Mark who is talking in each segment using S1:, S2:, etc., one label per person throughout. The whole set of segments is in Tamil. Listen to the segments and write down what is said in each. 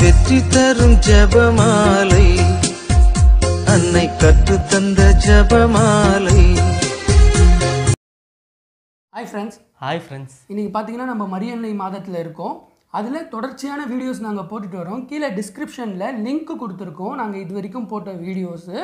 S1: வெற்றி தரும் ஜபமாலை அன்னை கற்று தந்த ஜபமாலை ஹாய் ஃப்ரெண்ட்ஸ் ஹாய் ஃப்ரெண்ட்ஸ் இன்றைக்கி பார்த்தீங்கன்னா நம்ம மரியன்னை மாதத்தில் இருக்கோம் அதில் தொடர்ச்சியான வீடியோஸ் நாங்கள் போட்டுட்டு வரோம் கீழே டிஸ்கிரிப்ஷனில் லிங்க் கொடுத்துருக்கோம் நாங்கள் இது வரைக்கும் போட்ட வீடியோஸு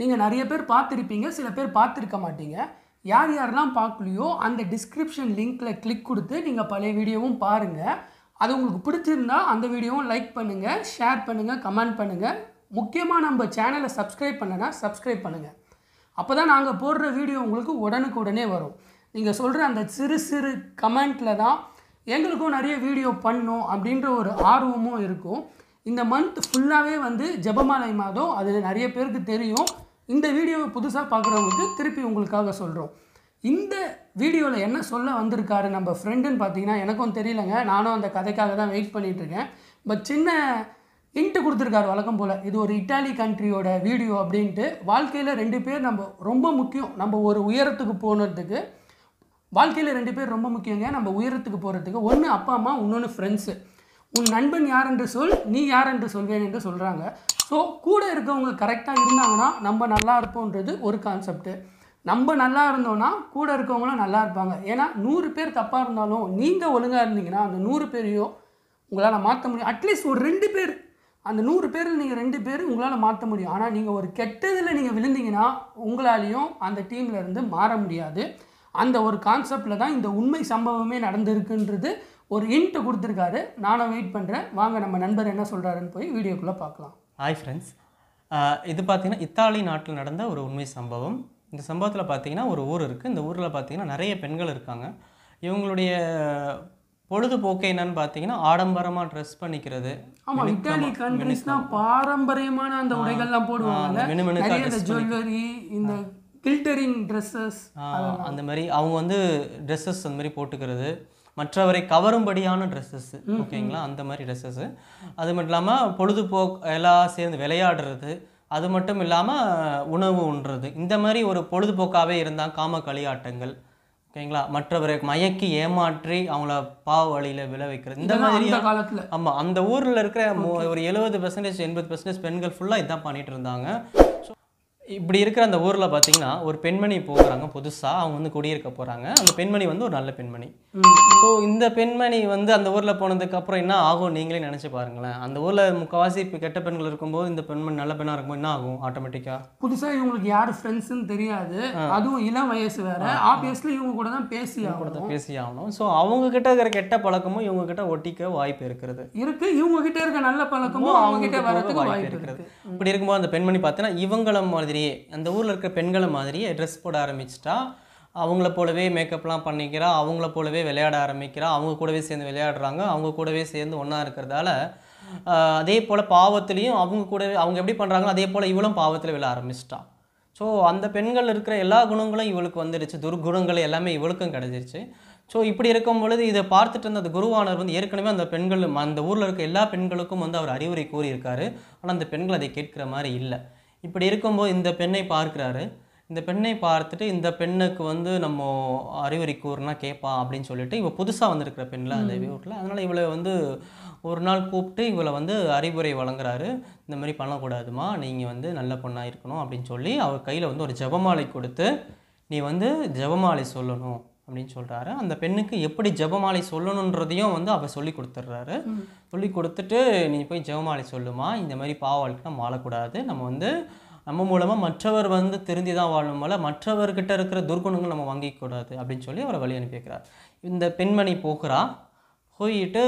S1: நீங்கள் நிறைய பேர் பார்த்துருப்பீங்க சில பேர் பார்த்துருக்க மாட்டீங்க யார் யாரெல்லாம் பார்க்கலையோ அந்த டிஸ்கிரிப்ஷன் லிங்க்கில் கிளிக் கொடுத்து நீங்கள் பழைய வீடியோவும் பாருங்கள் அது உங்களுக்கு பிடிச்சிருந்தா அந்த வீடியோவும் லைக் பண்ணுங்கள் ஷேர் பண்ணுங்கள் கமெண்ட் பண்ணுங்கள் முக்கியமாக நம்ம சேனலை சப்ஸ்கிரைப் பண்ணனா சப்ஸ்கிரைப் பண்ணுங்கள் அப்போ தான் நாங்கள் போடுற வீடியோ உங்களுக்கு உடனுக்கு உடனே வரும் நீங்கள் சொல்கிற அந்த சிறு சிறு கமெண்ட்டில் தான் எங்களுக்கும் நிறைய வீடியோ பண்ணும் அப்படின்ற ஒரு ஆர்வமும் இருக்கும் இந்த மந்த் ஃபுல்லாகவே வந்து ஜபமாலை மாதம் அது நிறைய பேருக்கு தெரியும் இந்த வீடியோவை புதுசாக பார்க்குறவங்களுக்கு திருப்பி உங்களுக்காக சொல்கிறோம் இந்த வீடியோவில் என்ன சொல்ல வந்திருக்காரு நம்ம ஃப்ரெண்டுன்னு பார்த்தீங்கன்னா எனக்கும் தெரியலங்க நானும் அந்த கதைக்காக தான் வெயிட் பண்ணிகிட்ருக்கேன் பட் சின்ன இன்ட்டு கொடுத்துருக்காரு வழக்கம் போல் இது ஒரு இட்டாலி கண்ட்ரியோட வீடியோ அப்படின்ட்டு வாழ்க்கையில் ரெண்டு பேர் நம்ம ரொம்ப முக்கியம் நம்ம ஒரு உயரத்துக்கு போனதுக்கு வாழ்க்கையில் ரெண்டு பேர் ரொம்ப முக்கியங்க நம்ம உயரத்துக்கு போகிறதுக்கு ஒன்று அப்பா அம்மா இன்னொன்று ஃப்ரெண்ட்ஸு உன் நண்பன் யார் என்று சொல் நீ யார் என்று சொல்வேன் என்று சொல்கிறாங்க ஸோ கூட இருக்கவங்க கரெக்டாக இருந்தாங்கன்னா நம்ம நல்லா இருப்போன்றது ஒரு கான்செப்ட்டு நம்ம நல்லா இருந்தோன்னா கூட இருக்கவங்களும் நல்லா இருப்பாங்க ஏன்னா நூறு பேர் தப்பாக இருந்தாலும் நீங்கள் ஒழுங்காக இருந்தீங்கன்னா அந்த நூறு பேரையும் உங்களால் மாற்ற முடியும் அட்லீஸ்ட் ஒரு ரெண்டு பேர் அந்த நூறு பேரில் நீங்கள் ரெண்டு பேர் உங்களால் மாற்ற முடியும் ஆனால் நீங்கள் ஒரு கெட்டதில் நீங்கள் விழுந்தீங்கன்னா உங்களாலேயும் அந்த டீமில் இருந்து மாற முடியாது அந்த ஒரு கான்செப்டில் தான் இந்த உண்மை சம்பவமே நடந்திருக்குன்றது ஒரு இன்ட்டு கொடுத்துருக்காரு நானும் வெயிட் பண்ணுறேன் வாங்க நம்ம நண்பர் என்ன சொல்கிறாருன்னு போய் வீடியோக்குள்ளே பார்க்கலாம்
S2: ஹாய் ஃப்ரெண்ட்ஸ் இது பார்த்திங்கன்னா இத்தாலி நாட்டில் நடந்த ஒரு உண்மை சம்பவம் இந்த சம்பவத்தில் பார்த்தீங்கன்னா ஒரு ஊர் இருக்குது இந்த ஊரில் பார்த்தீங்கன்னா நிறைய பெண்கள் இருக்காங்க இவங்களுடைய பொழுதுபோக்கு என்னன்னு பார்த்தீங்கன்னா ஆடம்பரமாக ட்ரெஸ் பண்ணிக்கிறது
S1: ஆமாம் இத்தாலி கண்ட்ரிஸ் தான் பாரம்பரியமான அந்த உடைகள்லாம் போடுவாங்க ஜுவல்லரி இந்த கில்டரிங் ட்ரெஸ்ஸஸ் அந்த
S2: மாதிரி அவங்க வந்து ட்ரெஸ்ஸஸ் அந்த மாதிரி போட்டுக்கிறது மற்றவரை கவரும்படியான ட்ரெஸ்ஸஸ் ஓகேங்களா அந்த மாதிரி ட்ரெஸ்ஸஸ்ஸு அது மட்டும் இல்லாமல் பொழுதுபோக்கு எல்லாம் சேர்ந்து விளையாடுறது அது மட்டும் இல்லாமல் உணவு உண்றது இந்த மாதிரி ஒரு பொழுதுபோக்காகவே இருந்தால் காம களியாட்டங்கள் ஓகேங்களா மற்றவரை மயக்கி ஏமாற்றி அவங்கள பாவ வழியில் விளை வைக்கிறது இந்த மாதிரி காலத்தில் ஆமாம் அந்த ஊரில் இருக்கிற ஒரு எழுபது பெர்சன்டேஜ் எண்பது பெர்சன்டேஜ் பெண்கள் ஃபுல்லாக இதான் பண்ணிகிட்டு இருந்தாங்க இப்படி இருக்கிற அந்த ஊரில் பார்த்தீங்கன்னா ஒரு பெண்மணி போகிறாங்க புதுசாக அவங்க வந்து குடியிருக்க போகிறாங்க அந்த பெண்மணி வந்து ஒரு நல்ல பெண்மணி ஸோ இந்த பெண்மணி வந்து அந்த ஊரில் போனதுக்கப்புறம் என்ன ஆகும் நீங்களே நினச்சி பாருங்களேன் அந்த ஊரில் முக்கால்வாசி இப்போ கெட்ட பெண்கள் இருக்கும்போது இந்த பெண்மணி நல்ல பெண்ணாக இருக்கும் என்ன ஆகும் ஆட்டோமேட்டிக்காக
S1: புதுசாக இவங்களுக்கு யார் ஃப்ரெண்ட்ஸ்னு தெரியாது அதுவும் இளம் வயசு வேறு ஆப்வியஸ்லி இவங்க கூட தான் பேசி கூட தான்
S2: பேசி ஆகணும் ஸோ அவங்க கிட்ட இருக்கிற கெட்ட பழக்கமும் இவங்க கிட்ட ஒட்டிக்க வாய்ப்பு இருக்கிறது
S1: இருக்கு இவங்க கிட்ட இருக்க நல்ல பழக்கமும் அவங்க கிட்ட வரதுக்கு வாய்ப்பு
S2: இருக்கிறது இப்படி இருக்கும்போது அந்த பெண்மணி பார்த்தீங்கன்னா இவங்கள மாதிரி மாதிரியே அந்த ஊரில் இருக்கிற பெண்களை மாதிரியே ட்ரெஸ் போட ஆரம்பிச்சிட்டா அவங்கள போலவே மேக்கப்லாம் பண்ணிக்கிறா அவங்கள போலவே விளையாட ஆரம்பிக்கிறா அவங்க கூடவே சேர்ந்து விளையாடுறாங்க அவங்க கூடவே சேர்ந்து ஒன்றா இருக்கிறதால அதே போல் பாவத்துலேயும் அவங்க கூடவே அவங்க எப்படி பண்ணுறாங்களோ அதே போல் இவளும் பாவத்தில் விழ ஆரம்பிச்சிட்டா ஸோ அந்த பெண்கள் இருக்கிற எல்லா குணங்களும் இவளுக்கு வந்துடுச்சு துர்குணங்கள் எல்லாமே இவளுக்கும் கிடச்சிருச்சு ஸோ இப்படி இருக்கும் பொழுது இதை பார்த்துட்டு இருந்த அந்த குருவானவர் வந்து ஏற்கனவே அந்த பெண்கள் அந்த ஊரில் இருக்க எல்லா பெண்களுக்கும் வந்து அவர் அறிவுரை கூறியிருக்காரு ஆனால் அந்த பெண்கள் அதை கேட்குற மாதிரி இல்லை இப்படி இருக்கும்போது இந்த பெண்ணை பார்க்குறாரு இந்த பெண்ணை பார்த்துட்டு இந்த பெண்ணுக்கு வந்து நம்ம அறிவுரை கூறுனா கேட்பா அப்படின்னு சொல்லிட்டு இவள் புதுசாக வந்திருக்கிற பெண்ணில் அந்த வீட்டில் அதனால் இவளை வந்து ஒரு நாள் கூப்பிட்டு இவளை வந்து அறிவுரை வழங்குறாரு இந்த மாதிரி பண்ணக்கூடாதுமா நீங்கள் வந்து நல்ல பொண்ணாக இருக்கணும் அப்படின்னு சொல்லி அவர் கையில் வந்து ஒரு ஜபமாலை கொடுத்து நீ வந்து ஜபமாலை சொல்லணும் அப்படின்னு சொல்கிறாரு அந்த பெண்ணுக்கு எப்படி ஜபமாலை சொல்லணுன்றதையும் வந்து அவர் சொல்லி கொடுத்துட்றாரு சொல்லி கொடுத்துட்டு நீ போய் ஜபமாலை சொல்லுமா இந்த மாதிரி பாவாளுக்கு நம்ம வாழக்கூடாது நம்ம வந்து நம்ம மூலமாக மற்றவர் வந்து திருந்தி தான் வாழணும் போல மற்றவர்கிட்ட இருக்கிற துர்குணங்கள் நம்ம வாங்கிக்கூடாது அப்படின்னு சொல்லி அவரை வழி அனுப்பியிருக்கிறார் இந்த பெண்மணி போகிறா போயிட்டு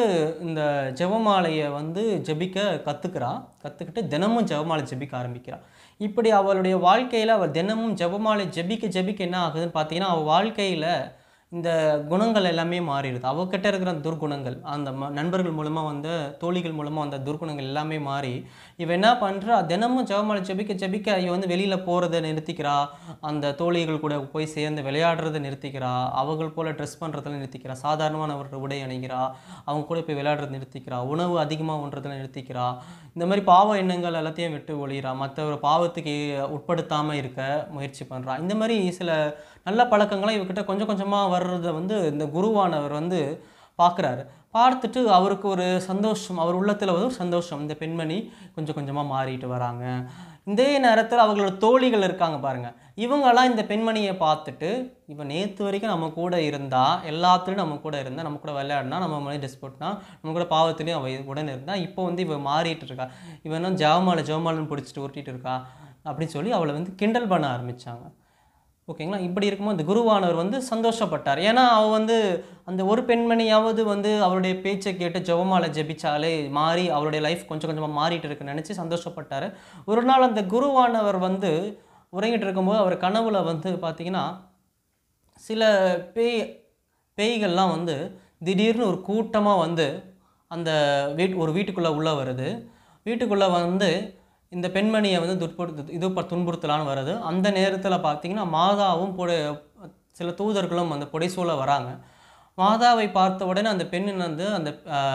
S2: இந்த ஜபமாலையை வந்து ஜெபிக்க கற்றுக்கிறா கற்றுக்கிட்டு தினமும் ஜெபமாலை ஜெபிக்க ஆரம்பிக்கிறாள் இப்படி அவளுடைய வாழ்க்கையில் அவள் தினமும் ஜெபமாலை ஜெபிக்க ஜெபிக்க என்ன ஆகுதுன்னு பார்த்தீங்கன்னா அவள் வாழ்க்கையில் இந்த குணங்கள் எல்லாமே மாறிடுது அவகிட்ட இருக்கிற துர்குணங்கள் அந்த ம நண்பர்கள் மூலமாக வந்த தோழிகள் மூலமாக வந்த துர்குணங்கள் எல்லாமே மாறி இவன் என்ன பண்ணுறா தினமும் ஜவமலை ஜெபிக்க செபிக்க இவன் வந்து வெளியில் போகிறத நிறுத்திக்கிறா அந்த தோழிகள் கூட போய் சேர்ந்து விளையாடுறதை நிறுத்திக்கிறா அவர்கள் போல் ட்ரெஸ் பண்ணுறதுல நிறுத்திக்கிறா சாதாரணமான அவர்கள் உடை அணிகிறா அவங்க கூட போய் விளையாடுறத நிறுத்திக்கிறா உணவு அதிகமாக ஒன்றதில் நிறுத்திக்கிறா இந்த மாதிரி பாவ எண்ணங்கள் எல்லாத்தையும் விட்டு ஒழிகிறா மற்ற ஒரு பாவத்துக்கு உட்படுத்தாமல் இருக்க முயற்சி பண்ணுறா இந்த மாதிரி சில நல்ல பழக்கங்களை இவகிட்ட கொஞ்சம் கொஞ்சமாக வர்றதை வந்து இந்த குருவானவர் வந்து பார்க்குறாரு பார்த்துட்டு அவருக்கு ஒரு சந்தோஷம் அவர் உள்ளத்தில் வந்து ஒரு சந்தோஷம் இந்த பெண்மணி கொஞ்சம் கொஞ்சமாக மாறிட்டு வராங்க இதே நேரத்தில் அவங்களோட தோழிகள் இருக்காங்க பாருங்கள் இவங்கெல்லாம் இந்த பெண்மணியை பார்த்துட்டு இப்போ நேற்று வரைக்கும் நம்ம கூட இருந்தால் எல்லாத்துலேயும் நம்ம கூட இருந்தால் நம்ம கூட விளையாடினா நம்ம மணி டிஸ்போட்னா நம்ம கூட பாவத்துலேயும் அவள் உடனே இருந்தால் இப்போ வந்து இவள் மாறிட்டு இருக்கா இவன் ஜெவமாலை ஜெவமாலன்னு பிடிச்சிட்டு உருட்டிகிட்டு இருக்கா அப்படின்னு சொல்லி அவளை வந்து கிண்டல் பண்ண ஆரம்பித்தாங்க ஓகேங்களா இப்படி இருக்கும்போது அந்த குருவானவர் வந்து சந்தோஷப்பட்டார் ஏன்னா அவள் வந்து அந்த ஒரு பெண்மணியாவது வந்து அவருடைய பேச்சை கேட்டு ஜெபமாலை ஜெபிச்சாலே மாறி அவருடைய லைஃப் கொஞ்சம் கொஞ்சமாக மாறிட்டு இருக்குன்னு நினச்சி சந்தோஷப்பட்டார் ஒரு நாள் அந்த குருவானவர் வந்து உறங்கிட்டு இருக்கும்போது அவர் கனவுல வந்து பார்த்திங்கன்னா சில பேய் பேய்கள்லாம் வந்து திடீர்னு ஒரு கூட்டமாக வந்து அந்த வீட் ஒரு வீட்டுக்குள்ளே உள்ளே வருது வீட்டுக்குள்ளே வந்து இந்த பெண்மணியை வந்து துட்புறுத்து இது துன்புறுத்தலான்னு வருது அந்த நேரத்தில் பார்த்தீங்கன்னா மாதாவும் புடை சில தூதர்களும் அந்த புடைசூழ வராங்க மாதாவை பார்த்த உடனே அந்த பெண் வந்து அந்த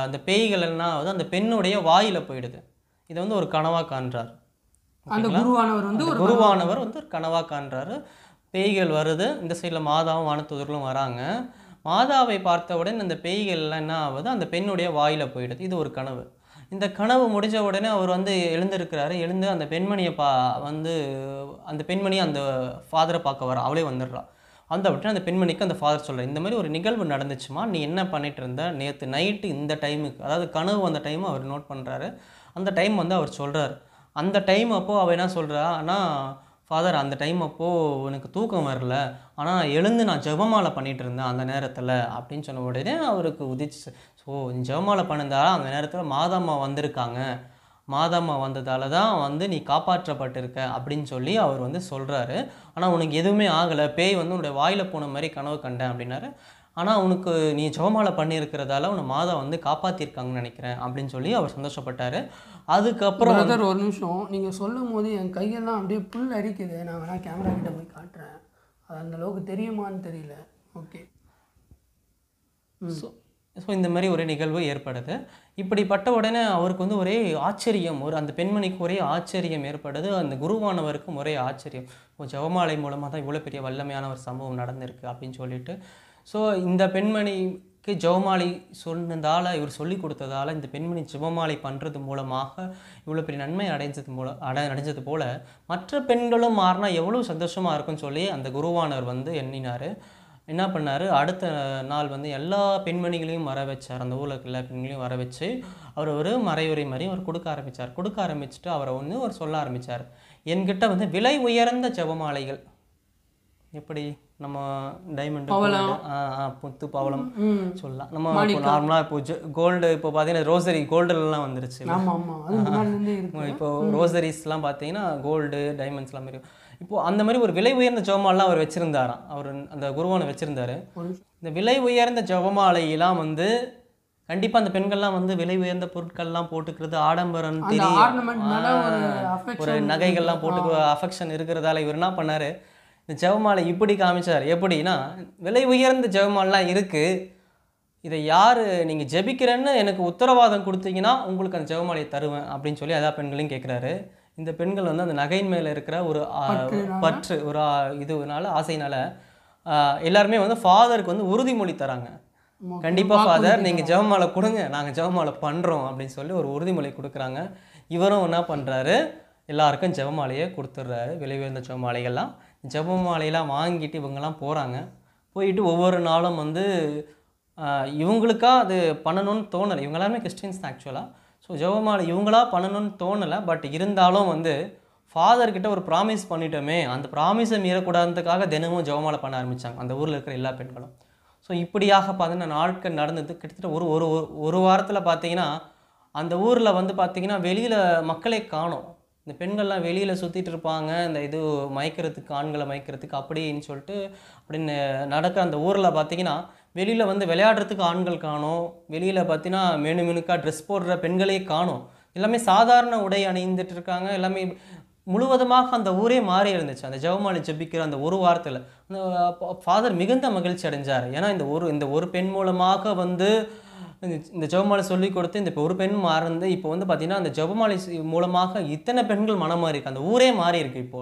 S2: அந்த பேய்கள் என்ன ஆகுது அந்த பெண்ணுடைய வாயில் போயிடுது இதை வந்து ஒரு கனவாக காண்றார்
S1: அந்த குருவானவர் வந்து ஒரு குருவானவர் வந்து
S2: ஒரு கனவாக காண்றாரு பேய்கள் வருது இந்த சைடில் மாதாவும் வானத்தூதர்களும் வராங்க மாதாவை பார்த்த உடனே அந்த பேய்கள்லாம் என்ன ஆகுது அந்த பெண்ணுடைய வாயில் போயிடுது இது ஒரு கனவு இந்த கனவு முடிஞ்ச உடனே அவர் வந்து எழுந்திருக்கிறாரு எழுந்து அந்த பெண்மணியை பா வந்து அந்த பெண்மணி அந்த ஃபாதரை பார்க்க வர அவளே வந்துடுறா அந்த அப்படின்னா அந்த பெண்மணிக்கு அந்த ஃபாதர் சொல்கிறார் இந்த மாதிரி ஒரு நிகழ்வு நடந்துச்சுமா நீ என்ன பண்ணிகிட்டு இருந்த நேற்று நைட்டு இந்த டைமுக்கு அதாவது கனவு அந்த டைம் அவர் நோட் பண்ணுறாரு அந்த டைம் வந்து அவர் சொல்கிறார் அந்த டைம் அப்போது அவள் என்ன சொல்கிறா ஆனால் ஃபாதர் அந்த டைம் அப்போது எனக்கு தூக்கம் வரல ஆனால் எழுந்து நான் ஜபமாலை பண்ணிகிட்டு இருந்தேன் அந்த நேரத்தில் அப்படின்னு சொன்ன உடனே அவருக்கு உதிச்சு ஸோ ஜபமாலை பண்ணிருந்தால அந்த நேரத்தில் மாதாம்மா வந்திருக்காங்க மாதாம்மா வந்ததால் தான் வந்து நீ காப்பாற்றப்பட்டிருக்க அப்படின்னு சொல்லி அவர் வந்து சொல்கிறாரு ஆனால் உனக்கு எதுவுமே ஆகலை பேய் வந்து உன்னுடைய வாயில் போன மாதிரி கனவு கண்டேன் அப்படின்னாரு ஆனால் உனக்கு நீ ஜெபமாலை பண்ணியிருக்கிறதால உன்னை மாதா வந்து காப்பாற்றிருக்காங்கன்னு நினைக்கிறேன் அப்படின்னு சொல்லி அவர் சந்தோஷப்பட்டார் அதுக்கப்புறம் பிரதர் ஒரு
S1: நிமிஷம் நீங்கள் சொல்லும் போது என் கையெல்லாம் அப்படியே புல் அரிக்குது நான் வேணால் கேமரா கிட்ட போய் காட்டுறேன் அது அந்த அளவுக்கு தெரியுமான்னு தெரியல ஓகே
S2: ஸோ ஸோ இந்த மாதிரி ஒரே நிகழ்வு ஏற்படுது இப்படிப்பட்ட உடனே அவருக்கு வந்து ஒரே ஆச்சரியம் ஒரு அந்த பெண்மணிக்கு ஒரே ஆச்சரியம் ஏற்படுது அந்த குருவானவருக்கும் ஒரே ஆச்சரியம் ஜவமாலை மூலமாக தான் இவ்வளோ பெரிய வல்லமையான ஒரு சம்பவம் நடந்திருக்கு அப்படின்னு சொல்லிட்டு ஸோ இந்த பெண்மணி இவருக்கு ஜெவமாலை சொன்னதால் இவர் சொல்லி கொடுத்ததால் இந்த பெண்மணி ஜெபமாலை பண்ணுறது மூலமாக இவ்வளோ பெரிய நன்மை அடைஞ்சது மூல அடை அடைஞ்சது போல் மற்ற பெண்களும் மாறினா எவ்வளோ சந்தோஷமாக இருக்குன்னு சொல்லி அந்த குருவானவர் வந்து எண்ணினார் என்ன பண்ணார் அடுத்த நாள் வந்து எல்லா பெண்மணிகளையும் வர வச்சார் அந்த ஊரில் எல்லா பெண்களையும் வர வச்சு அவர் ஒரு மறைவுரை மாதிரி அவர் கொடுக்க ஆரம்பித்தார் கொடுக்க ஆரம்பிச்சுட்டு அவரை ஒன்று அவர் சொல்ல ஆரம்பித்தார் என்கிட்ட வந்து விலை உயர்ந்த ஜெபமாலைகள் எப்படி நம்ம டைமண்ட் புத்து பவளம் சொல்லலாம் நம்ம நார்மலா இப்போ கோல்டு இப்போ பாத்தீங்கன்னா ரோசரி கோல்டுலாம் வந்துருச்சு இப்போ ரோசரிஸ் எல்லாம் பாத்தீங்கன்னா கோல்டு டைமண்ட்ஸ் எல்லாம் இப்போ அந்த மாதிரி ஒரு விலை உயர்ந்த ஜோமாலாம் அவர் வச்சிருந்தாராம் அவர் அந்த குருவானை வச்சிருந்தாரு இந்த விலை உயர்ந்த ஜபமாலையெல்லாம் வந்து கண்டிப்பா அந்த பெண்கள்லாம் வந்து விலை உயர்ந்த பொருட்கள்லாம் போட்டுக்கிறது ஆடம்பரம்
S1: ஒரு நகைகள்லாம் போட்டு
S2: அஃபெக்ஷன் இருக்கிறதால இவர் என்ன பண்ணாரு இந்த ஜெபமாலை இப்படி காமிச்சார் எப்படின்னா விலை உயர்ந்த ஜெவமாலெலாம் இருக்குது இதை யார் நீங்கள் ஜெபிக்கிறேன்னு எனக்கு உத்தரவாதம் கொடுத்தீங்கன்னா உங்களுக்கு அந்த ஜெபமாலையை தருவேன் அப்படின்னு சொல்லி எல்லா பெண்களையும் கேட்குறாரு இந்த பெண்கள் வந்து அந்த நகையின் மேலே இருக்கிற ஒரு பற்று ஒரு இதுனால ஆசையினால எல்லாருமே வந்து ஃபாதருக்கு வந்து உறுதிமொழி தராங்க கண்டிப்பாக ஃபாதர் நீங்கள் ஜெபமாலை கொடுங்க நாங்கள் ஜெபமாலை பண்ணுறோம் அப்படின்னு சொல்லி ஒரு உறுதிமொழி கொடுக்குறாங்க இவரும் என்ன பண்ணுறாரு எல்லாருக்கும் ஜெபமாலையை கொடுத்துட்றாரு விலை உயர்ந்த ஜெவமாலைகள்லாம் ஜப மாலையெல்லாம் வாங்கிட்டு இவங்கெல்லாம் போகிறாங்க போயிட்டு ஒவ்வொரு நாளும் வந்து இவங்களுக்காக அது பண்ணணும்னு தோணலை இவங்க எல்லாருமே கிறிஸ்டின்ஸ் தான் ஆக்சுவலாக ஸோ ஜெபமாலை இவங்களா பண்ணணும்னு தோணலை பட் இருந்தாலும் வந்து ஃபாதர்கிட்ட ஒரு ப்ராமிஸ் பண்ணிட்டோமே அந்த ப்ராமிஸை மீறக்கூடாததுக்காக தினமும் ஜெபமாலை பண்ண ஆரம்பித்தாங்க அந்த ஊரில் இருக்கிற எல்லா பெண்களும் ஸோ இப்படியாக பார்த்தீங்கன்னா நாட்கள் நடந்தது கிட்டத்தட்ட ஒரு ஒரு ஒரு வாரத்தில் பார்த்தீங்கன்னா அந்த ஊரில் வந்து பார்த்திங்கன்னா வெளியில் மக்களை காணும் இந்த பெண்கள்லாம் வெளியில் சுற்றிட்டு இருப்பாங்க இந்த இது மயக்கிறதுக்கு ஆண்களை மயக்கிறதுக்கு அப்படின்னு சொல்லிட்டு அப்படின்னு நடக்கிற அந்த ஊரில் பார்த்திங்கன்னா வெளியில் வந்து விளையாடுறதுக்கு ஆண்கள் காணும் வெளியில் பார்த்தீங்கன்னா மெனு மெனுக்காக ட்ரெஸ் போடுற பெண்களே காணும் எல்லாமே சாதாரண உடை அணிந்துட்டு இருக்காங்க எல்லாமே முழுவதுமாக அந்த ஊரே மாறி இருந்துச்சு அந்த ஜவமாலி ஜபிக்கிற அந்த ஒரு வாரத்தில் அந்த ஃபாதர் மிகுந்த மகிழ்ச்சி அடைஞ்சார் ஏன்னா இந்த ஒரு இந்த ஒரு பெண் மூலமாக வந்து இந்த ஜெபமாலை சொல்லி கொடுத்து இந்த இப்போ ஒரு பெண் மாறந்து இப்போ வந்து பார்த்திங்கன்னா அந்த ஜெபமாலை மூலமாக இத்தனை பெண்கள் மனம் மாறி இருக்குது அந்த ஊரே மாறி இருக்குது இப்போ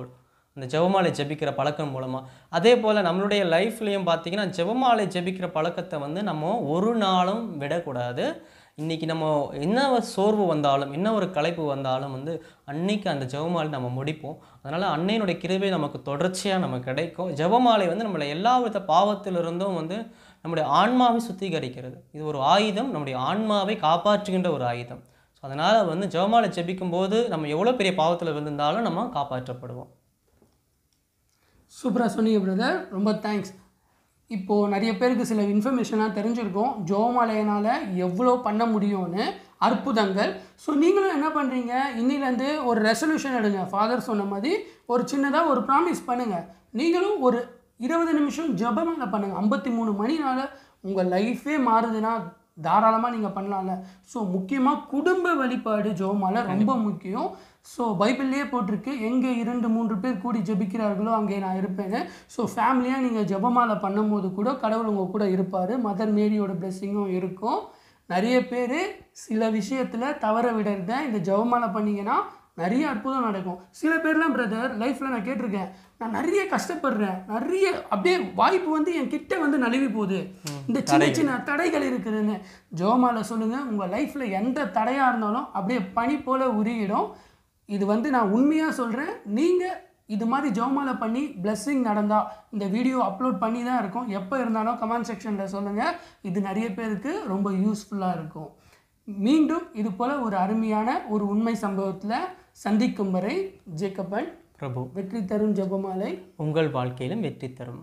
S2: அந்த ஜெபமாலை ஜெபிக்கிற பழக்கம் மூலமாக அதே போல் நம்மளுடைய லைஃப்லேயும் பார்த்தீங்கன்னா ஜெபமாலை ஜெபிக்கிற பழக்கத்தை வந்து நம்ம ஒரு நாளும் விடக்கூடாது இன்றைக்கி நம்ம என்ன ஒரு சோர்வு வந்தாலும் என்ன ஒரு களைப்பு வந்தாலும் வந்து அன்னைக்கு அந்த ஜெபமாலை நம்ம முடிப்போம் அதனால் அன்னையினுடைய கிருவை நமக்கு தொடர்ச்சியாக நமக்கு கிடைக்கும் ஜெபமாலை வந்து நம்மளை எல்லா வித பாவத்திலிருந்தும் வந்து நம்முடைய ஆன்மாவை சுத்திகரிக்கிறது இது ஒரு ஆயுதம் நம்முடைய ஆன்மாவை காப்பாற்றுகின்ற ஒரு ஆயுதம் ஸோ அதனால் வந்து ஜெபமாலை ஜெபிக்கும் போது நம்ம எவ்வளோ பெரிய பாவத்தில் விழுந்திருந்தாலும் நம்ம காப்பாற்றப்படுவோம்
S1: சூப்பராக சொன்னீங்க பிரதர் ரொம்ப தேங்க்ஸ் இப்போது நிறைய பேருக்கு சில இன்ஃபர்மேஷனாக தெரிஞ்சிருக்கோம் ஜோமாலையினால் எவ்வளோ பண்ண முடியும்னு அற்புதங்கள் ஸோ நீங்களும் என்ன பண்ணுறீங்க இன்னிலேருந்து ஒரு ரெசல்யூஷன் எடுங்க ஃபாதர் சொன்ன மாதிரி ஒரு சின்னதாக ஒரு ப்ராமிஸ் பண்ணுங்கள் நீங்களும் ஒரு இருபது நிமிஷம் ஜபம் அதை பண்ணுங்கள் ஐம்பத்தி மூணு மணினால் உங்கள் லைஃபே மாறுதுன்னா தாராளமாக நீங்கள் பண்ணலாம்ல ஸோ முக்கியமாக குடும்ப வழிபாடு ஜபமால ரொம்ப முக்கியம் ஸோ பைபிள்லேயே போட்டிருக்கு எங்கே இரண்டு மூன்று பேர் கூடி ஜபிக்கிறார்களோ அங்கே நான் இருப்பேன் ஸோ ஃபேமிலியாக நீங்கள் ஜபமாலை பண்ணும்போது கூட கடவுள் உங்கள் கூட இருப்பார் மதர் மேரியோட பிளெஸ்ஸிங்கும் இருக்கும் நிறைய பேர் சில விஷயத்தில் தவற விடுறத இந்த ஜபமால பண்ணிங்கன்னா நிறைய அற்புதம் நடக்கும் சில பேர்லாம் பிரதர் லைஃப்பில் நான் கேட்டிருக்கேன் நான் நிறைய கஷ்டப்படுறேன் நிறைய அப்படியே வாய்ப்பு வந்து என் கிட்டே வந்து நழுவி போகுது இந்த சின்ன சின்ன தடைகள் இருக்குதுங்க ஜோமாவில் சொல்லுங்கள் உங்கள் லைஃப்பில் எந்த தடையாக இருந்தாலும் அப்படியே பனி போல் உருகிடும் இது வந்து நான் உண்மையாக சொல்கிறேன் நீங்கள் இது மாதிரி ஜோமாவில் பண்ணி பிளஸ்ஸிங் நடந்தால் இந்த வீடியோ அப்லோட் பண்ணி தான் இருக்கும் எப்போ இருந்தாலும் கமெண்ட் செக்ஷனில் சொல்லுங்கள் இது நிறைய பேருக்கு ரொம்ப யூஸ்ஃபுல்லாக இருக்கும் மீண்டும் இது போல் ஒரு அருமையான ஒரு உண்மை சம்பவத்தில் சந்திக்கும் வரை ஜேக்கப்பன் பிரபு வெற்றி தரும் ஜபமாலை
S2: உங்கள் வாழ்க்கையிலும் வெற்றி தரும்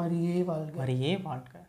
S1: மரியே வாழ்க
S2: மரியே வாழ்க